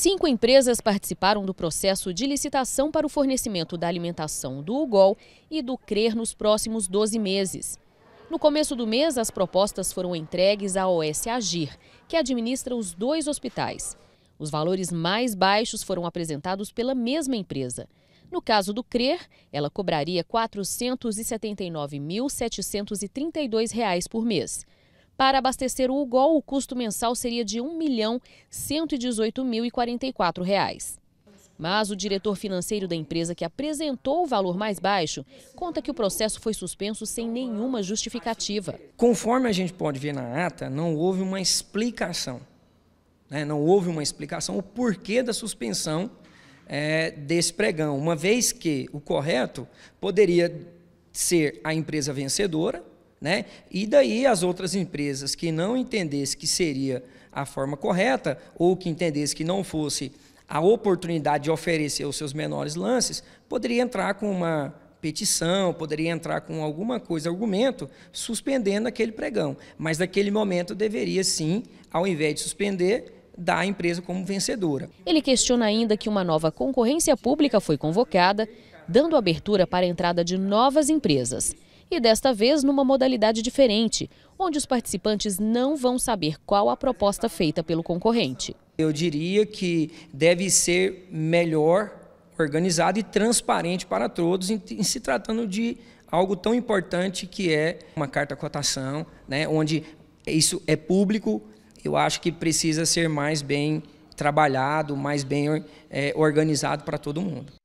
Cinco empresas participaram do processo de licitação para o fornecimento da alimentação do UGOL e do CRER nos próximos 12 meses. No começo do mês, as propostas foram entregues à OS Agir, que administra os dois hospitais. Os valores mais baixos foram apresentados pela mesma empresa. No caso do CRER, ela cobraria R$ 479.732 por mês. Para abastecer o UGOL, o custo mensal seria de R$ 1.118.044. Mas o diretor financeiro da empresa que apresentou o valor mais baixo conta que o processo foi suspenso sem nenhuma justificativa. Conforme a gente pode ver na ata, não houve uma explicação. Né? Não houve uma explicação o porquê da suspensão é, desse pregão, uma vez que o correto poderia ser a empresa vencedora, né? E daí as outras empresas que não entendessem que seria a forma correta, ou que entendessem que não fosse a oportunidade de oferecer os seus menores lances, poderia entrar com uma petição, poderia entrar com alguma coisa, argumento, suspendendo aquele pregão. Mas naquele momento deveria sim, ao invés de suspender, dar a empresa como vencedora. Ele questiona ainda que uma nova concorrência pública foi convocada, dando abertura para a entrada de novas empresas e desta vez numa modalidade diferente, onde os participantes não vão saber qual a proposta feita pelo concorrente. Eu diria que deve ser melhor organizado e transparente para todos em, em se tratando de algo tão importante que é uma carta cotação, né, onde isso é público, eu acho que precisa ser mais bem trabalhado, mais bem é, organizado para todo mundo.